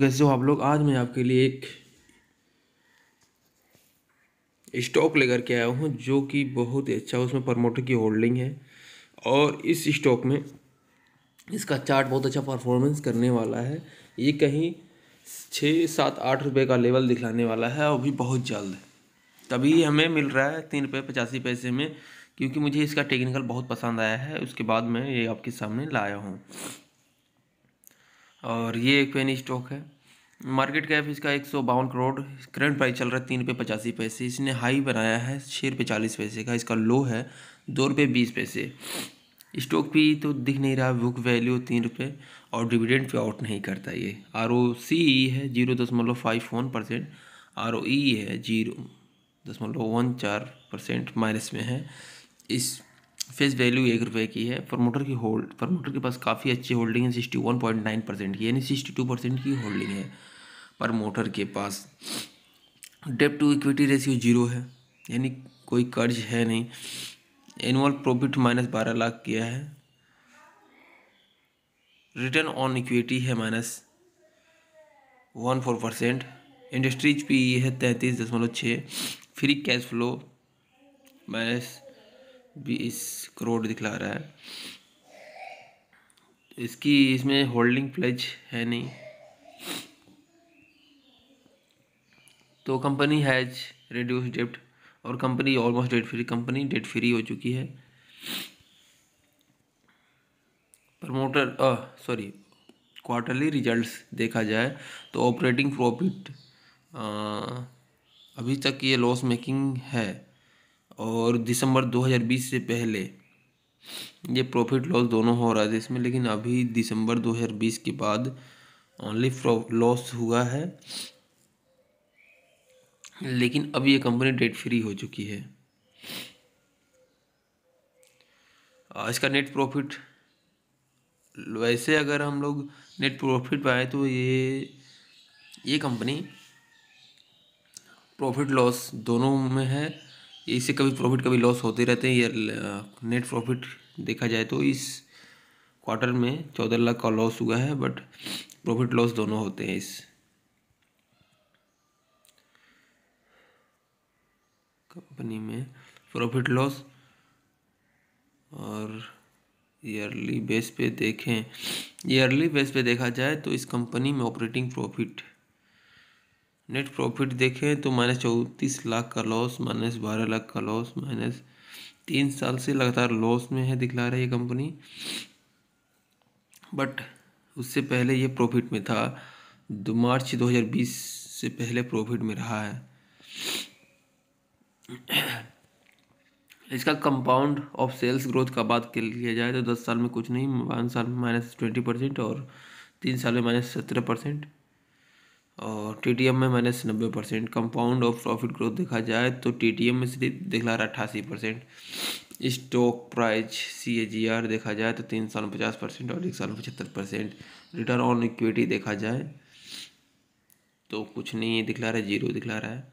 कैसे हो आप लोग आज मैं आपके लिए एक स्टॉक लेकर के आया हूँ जो कि बहुत ही अच्छा उसमें प्रमोटर की होल्डिंग है और इस स्टॉक में इसका चार्ट बहुत अच्छा परफॉर्मेंस करने वाला है ये कहीं छः सात आठ रुपए का लेवल दिखलाने वाला है और भी बहुत जल्द तभी हमें मिल रहा है तीन रुपये पचासी पैसे में क्योंकि मुझे इसका टेक्निकल बहुत पसंद आया है उसके बाद मैं ये आपके सामने लाया हूँ और ये एक पेन स्टॉक है मार्केट कैप इसका एक सौ बावन करोड़ करंट प्राइस चल रहा है तीन रुपये पचासी पैसे इसने हाई बनाया है छः रुपये चालीस पैसे का इसका लो है दो रुपये बीस पैसे स्टॉक भी तो दिख नहीं रहा बुक वैल्यू तीन रुपये और डिविडेंड पे आउट नहीं करता ये आर ओ सी ई है जीरो दशमलव five one percent R O E है जीरो दशमलव वन चार परसेंट माइनस में है इस फेस वैल्यू एक रुपये की है प्रमोटर की होल्ड प्रमोटर के पास काफ़ी अच्छी होल्डिंग है sixty one point nine percent की यानी सिक्सटी टू परसेंट की होल्डिंग है प्रमोटर के पास debt to equity ratio zero है यानी कोई कर्ज है नहीं एनुअल प्रॉफिट माइनस बारह लाख किया है रिटर्न ऑन इक्विटी है minus one four percent industries P है तैंतीस दशमलव छः फ्री कैश फ्लो माइनस बीस करोड़ दिखला रहा है इसकी इसमें होल्डिंग प्लेज है नहीं तो कंपनी हैज रिड्यूस डेप्ट और company almost debt free company debt free हो चुकी है प्रमोटर सॉरी क्वार्टरली रिजल्ट्स देखा जाए तो ऑपरेटिंग प्रॉफिट अभी तक ये लॉस मेकिंग है और दिसंबर 2020 से पहले ये प्रॉफिट लॉस दोनों हो रहा था इसमें लेकिन अभी दिसंबर 2020 के बाद ओनली लॉस हुआ है लेकिन अब ये कंपनी डेट फ्री हो चुकी है इसका नेट प्रॉफिट वैसे अगर हम लोग नेट प्रॉफिट पाए तो ये ये कंपनी प्रॉफिट लॉस दोनों में है इससे कभी प्रॉफिट कभी लॉस होते रहते हैं ये नेट प्रॉफिट देखा जाए तो इस क्वार्टर में चौदह लाख का लॉस हुआ है बट प्रॉफिट लॉस दोनों होते हैं इस कंपनी में प्रॉफिट लॉस और ईयरली बेस पे देखें ईयरली बेस पे देखा जाए तो इस कंपनी में ऑपरेटिंग प्रॉफिट नेट प्रॉफिट देखें तो माइनस चौंतीस लाख का लॉस माइनस बारह लाख का लॉस माइनस तीन साल से लगातार लॉस में है दिखला रहा है ये कंपनी बट उससे पहले ये प्रॉफिट में था दो मार्च 2020 से पहले प्रॉफिट में रहा है इसका कंपाउंड ऑफ सेल्स ग्रोथ का बात कर लिया जाए तो दस साल में कुछ नहीं पाँच साल में माइनस ट्वेंटी परसेंट और तीन साल में माइनस सत्रह परसेंट और टी में माइनस नब्बे percent compound of profit growth देखा जाए तो टी में सिर्फ दिखला रहा अट्ठासी percent stock price C A G R देखा जाए तो तीन साल में पचास परसेंट और एक साल में पचहत्तर परसेंट रिटर्न ऑन इक्विटी देखा जाए तो कुछ नहीं दिखला रहा है जीरो दिखला रहा है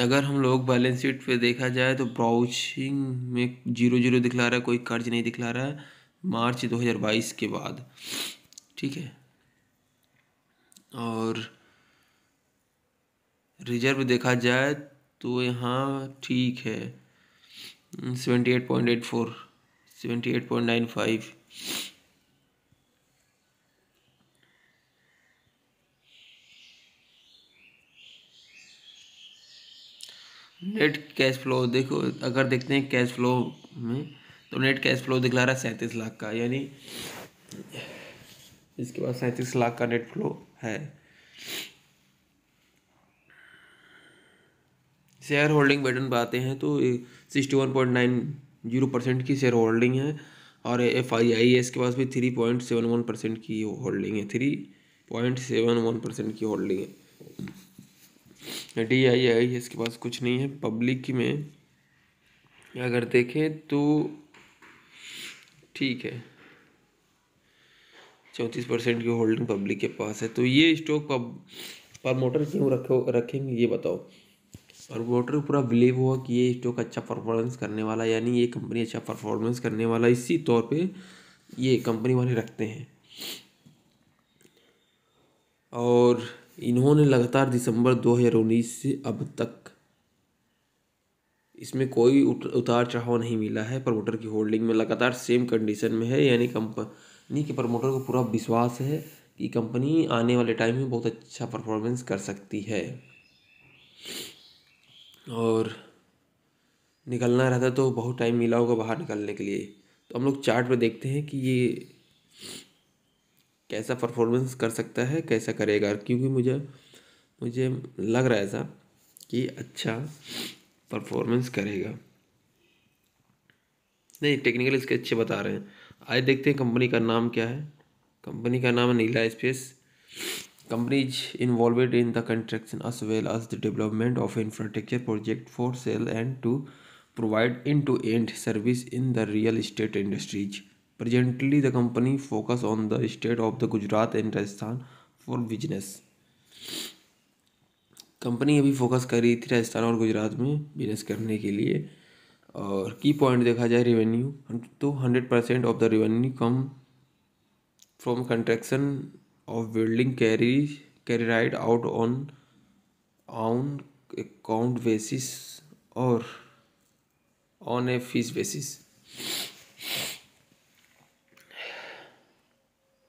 अगर हम लोग बैलेंस शीट पे देखा जाए तो ब्राउचिंग में जीरो जीरो दिखला रहा है कोई कर्ज नहीं दिखला रहा है मार्च 2022 के बाद ठीक है और रिजर्व देखा जाए तो यहाँ ठीक है seventy eight point eight four seventy eight point nine five net cash flow देखो अगर देखते हैं कैश फ्लो में तो नेट कैश फ्लो दिखला रहा है सैंतीस लाख का यानी इसके बाद सैंतीस लाख का नेट फ्लो है शेयर होल्डिंग बटन पर आते हैं तो sixty one point nine zero percent की शेयर होल्डिंग है और एफ आई आई एस के पास भी three point seven one percent की होल्डिंग है three point seven one percent की होल्डिंग है डी आई आई इसके पास कुछ नहीं है पब्लिक में अगर देखें तो ठीक है चौंतीस परसेंट की होल्डिंग पब्लिक के पास है तो ये स्टॉक प्रमोटर क्यों रखो रखेंगे ये बताओ प्रमोटर पूरा बिलीव हुआ कि ये स्टॉक अच्छा परफॉर्मेंस करने वाला यानी ये कंपनी अच्छा परफॉर्मेंस करने वाला इसी तौर पे ये कंपनी वाले रखते हैं और इन्होंने लगातार दिसंबर दो हज़ार उन्नीस से अब तक इसमें कोई उतार चढ़ाव नहीं मिला है प्रमोटर की होल्डिंग में लगातार सेम कंडीशन में है यानी कंपनी के प्रमोटर को पूरा विश्वास है कि कंपनी आने वाले टाइम में बहुत अच्छा परफॉर्मेंस कर सकती है और निकलना रहता तो बहुत टाइम मिला होगा बाहर निकलने के लिए तो हम लोग चार्ट पे देखते हैं कि ये कैसा परफॉर्मेंस कर सकता है कैसा करेगा क्योंकि मुझे मुझे लग रहा है ऐसा कि अच्छा परफॉर्मेंस करेगा नहीं टेक्निकल इसके अच्छे बता रहे हैं आज देखते हैं कंपनी का नाम क्या है कंपनी का नाम है Nila space company is involved in the construction as well as the development of infrastructure project for sale and to provide end to end service in the real estate industries Presently, the company focus on the state of the Gujarat and Rajasthan for business. कंपनी अभी focus कर रही थी राजस्थान और गुजरात में business करने के लिए और की पॉइंट देखा जाए रेवेन्यू तो hundred percent of the revenue come from construction of building carry carried out on on account basis और ऑन ए फीस बेसिस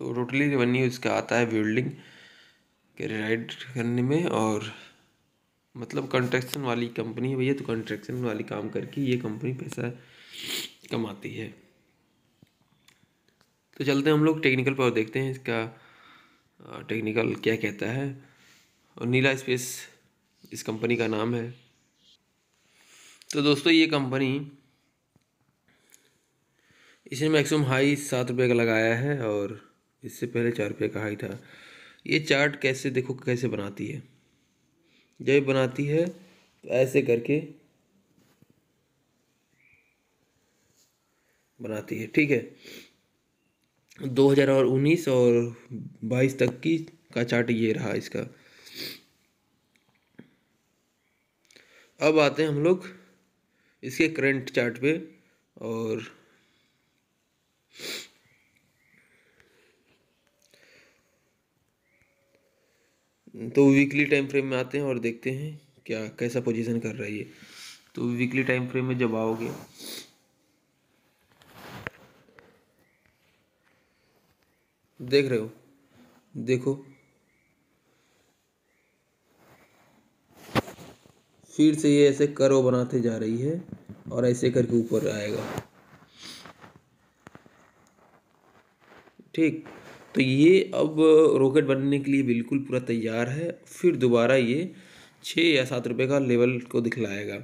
तो टोटली बनी इसका आता है वेल्डिंग के राइड करने में और मतलब कंस्ट्रक्शन वाली कंपनी भैया तो कंस्ट्रक्शन वाली काम करके ये कंपनी पैसा कमाती है तो चलते हैं हम लोग टेक्निकल पर देखते हैं इसका टेक्निकल क्या कहता है और नीला स्पेस इस कंपनी का नाम है तो दोस्तों ये कंपनी इसने मैक्सिमम हाई सात रुपये का लगाया है और इससे पहले चार रुपये का हाई था ये चार्ट कैसे देखो कैसे बनाती है जब बनाती है तो ऐसे करके बनाती है ठीक है 2019 और उन्नीस और बाईस तक की का चार्ट ये रहा इसका अब आते हैं हम लोग इसके करंट चार्ट पे और तो वीकली टाइम फ्रेम में आते हैं और देखते हैं क्या कैसा पोजीशन कर रहा है ये तो वीकली टाइम फ्रेम में जब आओगे देख रहे हो देखो फिर से ये ऐसे करो बनाते जा रही है और ऐसे करके ऊपर आएगा ठीक तो ये अब रॉकेट बनने के लिए बिल्कुल पूरा तैयार है फिर दोबारा ये छः या सात रुपये का लेवल को दिखलाएगा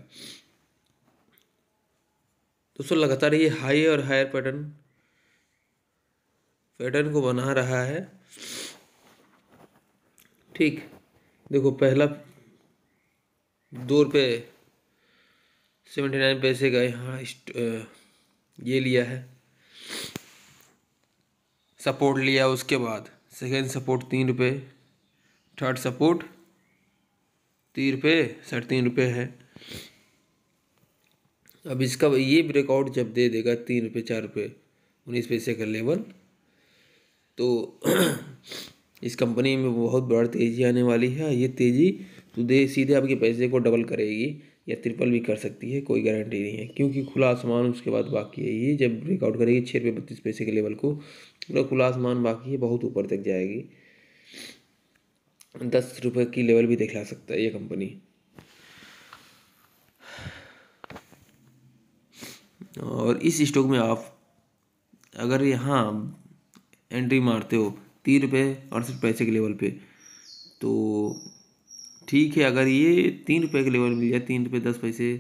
दोस्तों लगातार ये हाई और हायर पैटर्न पैटर्न को बना रहा है ठीक देखो पहला दो रुपये सेवेंटी नाइन पैसे का यहाँ ये लिया है सपोर्ट लिया उसके बाद सेकेंड सपोर्ट तीन रुपये थर्ड सपोर्ट तीन रुपये साढ़े तीन रुपये है अब इसका ये ब्रेकआउट जब दे देगा तीन रुपये चार रुपये उन्नीस पैसे का लेवल तो इस कंपनी में बहुत बड़ा तेज़ी आने वाली है ये तेज़ी तो दे सीधे आपके पैसे को डबल करेगी या ट्रिपल भी कर सकती है कोई गारंटी नहीं है क्योंकि खुला आसमान उसके बाद बाकी है ये जब ब्रेकआउट करेगी छः रुपये बत्तीस पैसे के लेवल को पूरा खुला आसमान बाकी है बहुत ऊपर तक जाएगी दस रुपये की लेवल भी दिखला सकता है ये कंपनी और इस स्टॉक में आप अगर यहाँ एंट्री मारते हो तीन रुपये अड़सठ पैसे के लेवल पे तो ठीक है अगर ये तीन रुपये के लेवल मिल जाए तीन रुपये दस पैसे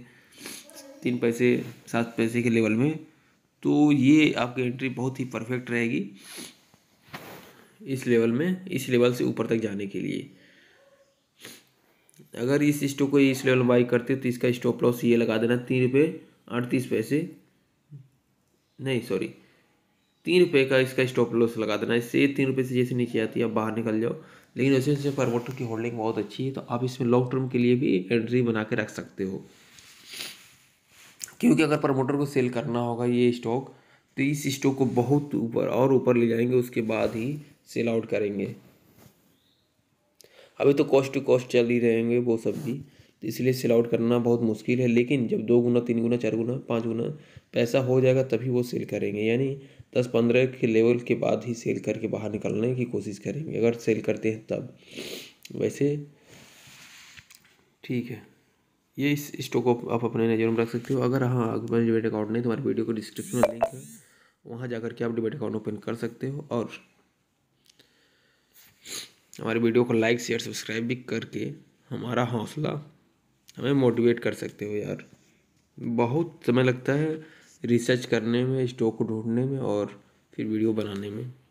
तीन पैसे सात पैसे के लेवल में तो ये आपकी एंट्री बहुत ही परफेक्ट रहेगी इस लेवल में इस लेवल से ऊपर तक जाने के लिए अगर इस स्टॉक को इस लेवल में बाई करते हो तो इसका स्टॉप लॉस ये लगा देना तीन रुपये अड़तीस पैसे नहीं सॉरी तीन रुपये का इसका स्टॉप लॉस लगा देना इससे तीन रुपये से जैसे नीचे आती है आप बाहर निकल जाओ लेकिन वैसे वैसे परमोटर की होल्डिंग बहुत अच्छी है तो आप इसमें लॉन्ग टर्म के लिए भी एंट्री बना के रख सकते हो क्योंकि अगर प्रमोटर को सेल करना होगा ये स्टॉक तो इस स्टॉक को बहुत ऊपर और ऊपर ले जाएंगे उसके बाद ही सेल आउट करेंगे अभी तो कॉस्ट टू कॉस्ट चल ही रहेंगे वो सब भी तो इसलिए सेल आउट करना बहुत मुश्किल है लेकिन जब दो गुना तीन गुना चार गुना पाँच गुना पैसा हो जाएगा तभी वो सेल करेंगे यानी दस पंद्रह के लेवल के बाद ही सेल करके बाहर निकलने की कोशिश करेंगे अगर सेल करते हैं तब वैसे ठीक है ये इस स्टॉक को आप अपने नज़र में रख सकते हो अगर हाँ अगर डिबेट अकाउंट नहीं तो हमारे वीडियो को डिस्क्रिप्शन में लिंक है वहाँ जा के आप डिबेट अकाउंट ओपन कर सकते हो और हमारे वीडियो को लाइक शेयर सब्सक्राइब भी करके हमारा हौसला हमें मोटिवेट कर सकते हो यार बहुत समय लगता है रिसर्च करने में स्टॉक को ढूंढने में और फिर वीडियो बनाने में